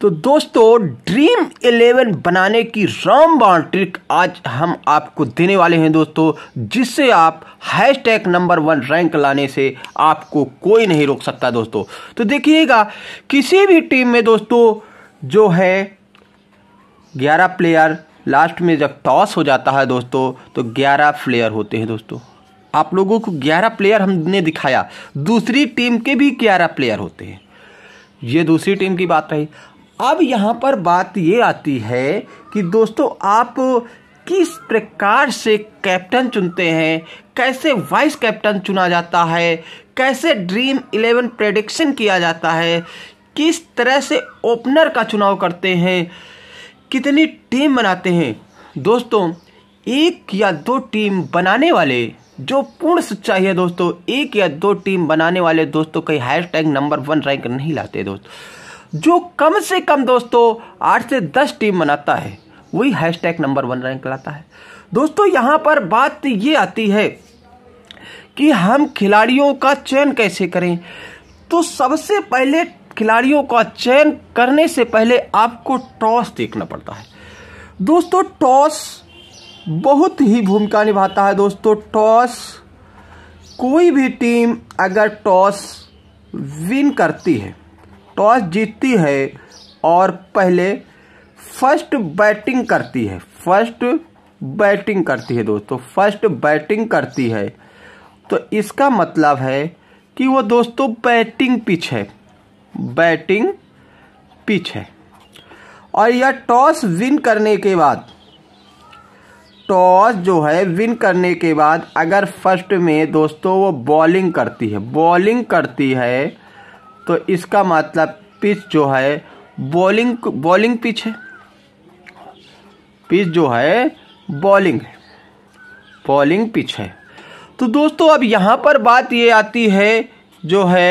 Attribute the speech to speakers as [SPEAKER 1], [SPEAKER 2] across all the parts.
[SPEAKER 1] तो दोस्तों dream eleven बनाने की रामबाण ट्रिक आज हम आपको देने वाले हैं दोस्तों जिससे आप हैशटैग नंबर वन रैंक लाने से आपको कोई नहीं रोक सकता दोस्तों तो देखिएगा किसी भी टीम में दोस्तों जो है ग्यारह प्लेयर लास्ट में जब टॉस हो जाता है दोस्तों तो ग्यारह प्लेयर होते हैं दोस्तों आप लोगों को ग्यारह प्लेयर हमने दिखाया दूसरी टीम के भी ग्यारह प्लेयर होते हैं ये दूसरी टीम की बात रही अब यहाँ पर बात ये आती है कि दोस्तों आप किस प्रकार से कैप्टन चुनते हैं कैसे वाइस कैप्टन चुना जाता है कैसे ड्रीम इलेवन प्रेडिक्शन किया जाता है किस तरह से ओपनर का चुनाव करते हैं कितनी टीम बनाते हैं दोस्तों एक या दो टीम बनाने वाले जो पूर्ण सच्चाई है दोस्तों एक या दो टीम बनाने वाले दोस्तों कहीं higher tank number one rank नहीं लाते दोस्तों जो कम से कम दोस्तों आठ से दस टीम बनाता है वही hashtag number one rank लाता है दोस्तों यहां पर बात ये आती है कि हम खिलाड़ियों का चयन कैसे करें तो सबसे पहले खिलाड़ियों का चयन करने से पहले आपको टॉस देखना पड़ता है दोस्तों टॉस बहुत ही भूमिका निभाता है दोस्तों टॉस कोई भी टीम अगर टॉस विन करती है टॉस जीतती है और पहले फर्स्ट बैटिंग करती है फर्स्ट बैटिंग करती है दोस्तों फर्स्ट बैटिंग करती है तो इसका मतलब है कि वो दोस्तों बैटिंग पिच है बैटिंग पिच है और यह टॉस विन करने के बाद टॉस जो है विन करने के बाद अगर फर्स्ट में दोस्तों वो बॉलिंग करती है बॉलिंग करती है तो इसका मतलब पिच जो है बॉलिंग बॉलिंग पिच है पिच जो है बॉलिंग है बॉलिंग पिच है तो दोस्तों अब यहाँ पर बात ये आती है जो है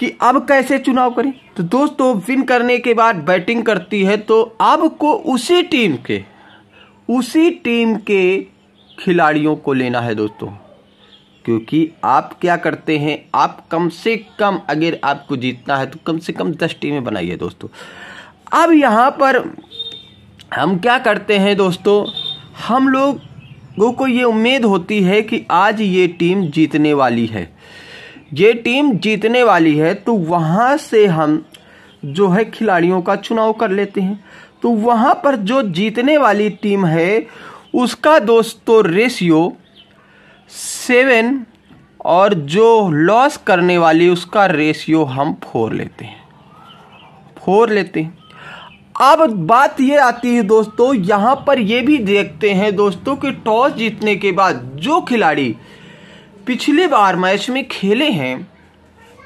[SPEAKER 1] कि अब कैसे चुनाव करें तो दोस्तों विन करने के बाद बैटिंग करती है तो आपको उसी टीम के उसी टीम के खिलाड़ियों को लेना है दोस्तों क्योंकि आप क्या करते हैं आप कम से कम अगर आपको जीतना है तो कम से कम दस टीमें बनाइए दोस्तों अब यहाँ पर हम क्या करते हैं दोस्तों हम लोगों को ये उम्मीद होती है कि आज ये टीम जीतने वाली है ये टीम जीतने वाली है तो वहाँ से हम जो है खिलाड़ियों का चुनाव कर लेते हैं तो वहाँ पर जो जीतने वाली टीम है उसका दोस्तों रेशियो सेवन और जो लॉस करने वाली उसका रेशियो हम फोर लेते हैं फोर लेते हैं अब बात ये आती है दोस्तों यहाँ पर ये भी देखते हैं दोस्तों कि टॉस जीतने के बाद जो खिलाड़ी पिछले बार मैच में खेले हैं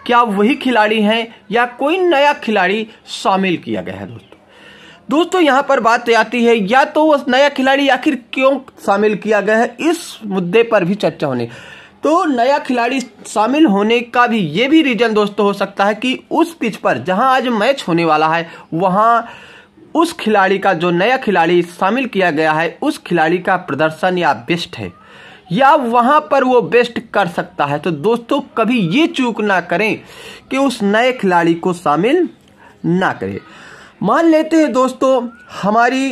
[SPEAKER 1] क्या वही खिलाड़ी हैं या कोई नया खिलाड़ी शामिल किया गया है दोस्तों दोस्तों यहां पर बात तो आती है या तो वो नया खिलाड़ी आखिर क्यों शामिल किया गया है इस मुद्दे पर भी चर्चा होने तो नया खिलाड़ी शामिल होने का भी ये भी रीजन दोस्तों हो सकता है कि उस पिच पर जहां आज मैच होने वाला है वहां उस खिलाड़ी का जो नया खिलाड़ी शामिल किया गया है उस खिलाड़ी का प्रदर्शन या बेस्ट है या वहां पर वो बेस्ट कर सकता है तो दोस्तों कभी ये चूक ना करें कि उस नए खिलाड़ी को शामिल ना करें मान लेते हैं दोस्तों हमारी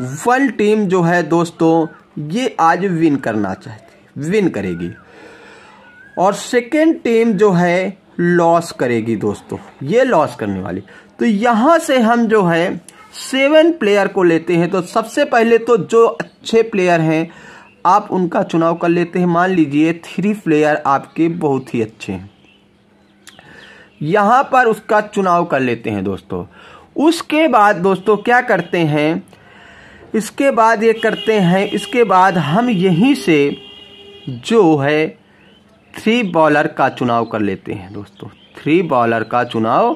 [SPEAKER 1] वर्ल्ड टीम जो है दोस्तों ये आज विन करना चाहती विन करेगी और सेकेंड टीम जो है लॉस करेगी दोस्तों ये लॉस करने वाली तो यहाँ से हम जो है सेवन प्लेयर को लेते हैं तो सबसे पहले तो जो अच्छे प्लेयर हैं आप उनका चुनाव कर लेते हैं मान लीजिए थ्री प्लेयर आपके बहुत ही अच्छे हैं यहाँ पर उसका चुनाव कर लेते हैं दोस्तों उसके बाद दोस्तों क्या करते हैं इसके बाद ये करते हैं इसके बाद हम यहीं से जो है थ्री बॉलर का चुनाव कर लेते हैं दोस्तों थ्री बॉलर का चुनाव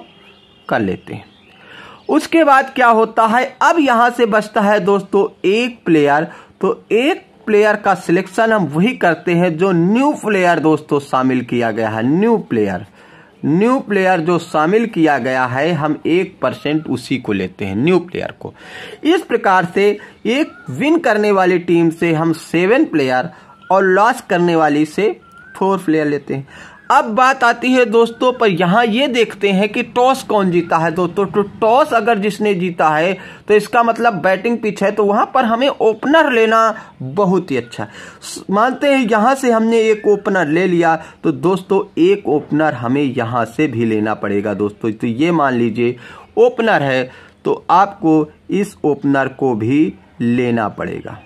[SPEAKER 1] कर लेते हैं उसके बाद क्या होता है अब यहाँ से बचता है दोस्तों एक प्लेयर तो एक प्लेयर का सिलेक्शन हम वही करते हैं जो न्यू प्लेयर दोस्तों शामिल किया गया है न्यू प्लेयर न्यू प्लेयर जो शामिल किया गया है हम एक परसेंट उसी को लेते हैं न्यू प्लेयर को इस प्रकार से एक विन करने वाली टीम से हम सेवन प्लेयर और लॉस करने वाली से फोर प्लेयर लेते हैं अब बात आती है दोस्तों पर यहाँ ये देखते हैं कि टॉस कौन जीता है दोस्तों तो टॉस अगर जिसने जीता है तो इसका मतलब बैटिंग पिच है तो वहां पर हमें ओपनर लेना बहुत ही अच्छा मानते हैं यहाँ से हमने एक ओपनर ले लिया तो दोस्तों एक ओपनर हमें यहाँ से भी लेना पड़ेगा दोस्तों तो ये मान लीजिए ओपनर है तो आपको इस ओपनर को भी लेना पड़ेगा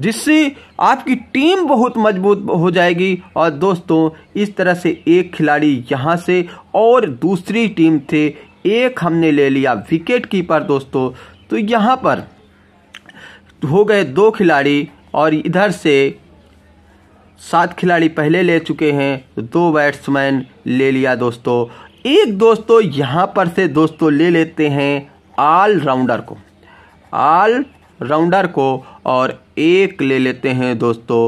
[SPEAKER 1] जिससे आपकी टीम बहुत मजबूत हो जाएगी और दोस्तों इस तरह से एक खिलाड़ी यहाँ से और दूसरी टीम थे एक हमने ले लिया विकेट कीपर दोस्तों तो यहाँ पर हो गए दो खिलाड़ी और इधर से सात खिलाड़ी पहले ले चुके हैं तो दो बैट्समैन ले लिया दोस्तों एक दोस्तों यहाँ पर से दोस्तों ले लेते हैं ऑल राउंडर को ऑल राउंडर को और एक ले लेते हैं दोस्तों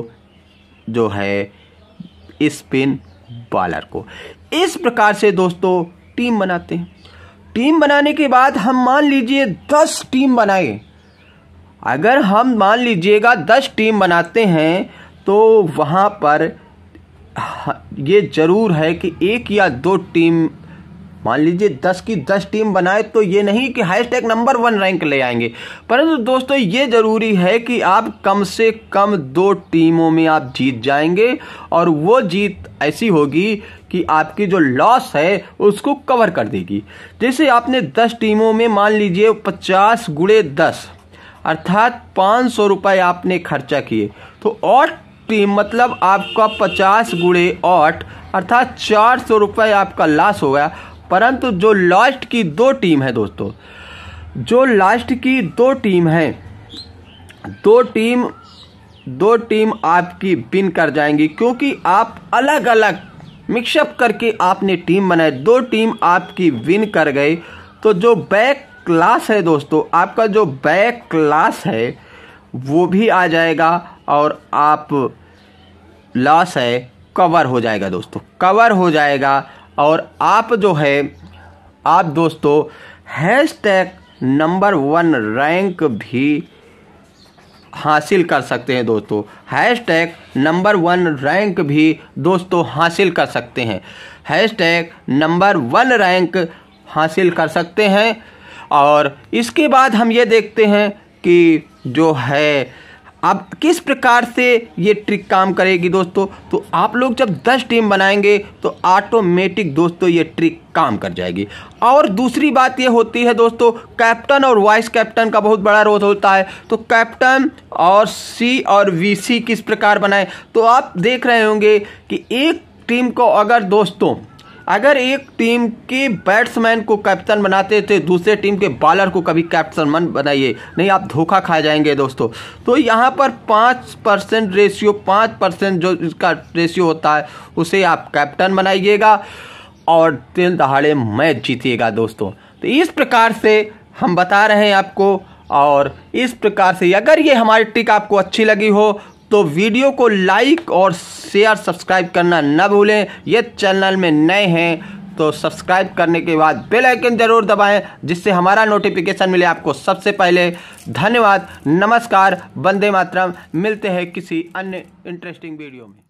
[SPEAKER 1] जो है स्पिन बॉलर को इस प्रकार से दोस्तों टीम बनाते हैं टीम बनाने के बाद हम मान लीजिए दस टीम बनाए अगर हम मान लीजिएगा दस टीम बनाते हैं तो वहाँ पर ये ज़रूर है कि एक या दो टीम मान लीजिए दस की दस टीम बनाए तो ये नहीं कि high tech number one rank ले आएंगे परंतु तो दोस्तों ये ज़रूरी है कि आप कम से कम दो टीमों में आप जीत जाएंगे और वो जीत ऐसी होगी कि आपकी जो लॉस है उसको कवर कर देगी जैसे आपने दस टीमों में मान लीजिए पचास गुड़े दस अर्थात पाँच सौ रुपये आपने खर्चा किए तो और टीम मतलब आपका पचास गुड़े ऑट अर्थात चार सौ रुपये आपका लॉस हो गया परंतु जो लास्ट की दो टीम है दोस्तों जो लास्ट की दो टीम है दो टीम दो टीम आपकी बिन कर जाएंगी क्योंकि आप अलग अलग मिक्सअप करके आपने टीम बनाई दो टीम आपकी विन कर गई तो जो बैक क्लास है दोस्तों आपका जो बैक क्लास है वो भी आ जाएगा और आप लॉस है कवर हो जाएगा दोस्तों कवर हो जाएगा और आप जो है आप दोस्तों hashtag number one rank भी हासिल कर सकते हैं दोस्तों hashtag number one rank भी दोस्तों हासिल कर सकते हैं hashtag number one rank हासिल कर सकते हैं और इसके बाद हम ये देखते हैं कि जो है अब किस प्रकार से ये ट्रिक काम करेगी दोस्तों तो आप लोग जब 10 टीम बनाएंगे तो ऑटोमेटिक दोस्तों ये ट्रिक काम कर जाएगी और दूसरी बात ये होती है दोस्तों कैप्टन और वाइस कैप्टन का बहुत बड़ा रोल होता है तो कैप्टन और सी और वीसी किस प्रकार बनाए तो आप देख रहे होंगे कि एक टीम को अगर दोस्तों अगर एक टीम के बैट्समैन को कैप्टन बनाते थे दूसरे टीम के बॉलर को कभी कैप्टन मन बनाइए नहीं आप धोखा खा जाएंगे दोस्तों तो यहाँ पर पाँच परसेंट रेशियो पाँच परसेंट जो इसका रेशियो होता है उसे आप कैप्टन बनाइएगा और दिन दहाड़े मैच जीतिएगा दोस्तों तो इस प्रकार से हम बता रहे हैं आपको और इस प्रकार से अगर ये हमारी ट्रिक आपको अच्छी लगी हो तो वीडियो को लाइक और शेयर सब्सक्राइब करना न भूलें ये चैनल में नए हैं तो सब्सक्राइब करने के बाद बेल आइकन ज़रूर दबाएं जिससे हमारा नोटिफिकेशन मिले आपको सबसे पहले धन्यवाद नमस्कार वंदे मातरम मिलते हैं किसी अन्य इंटरेस्टिंग वीडियो में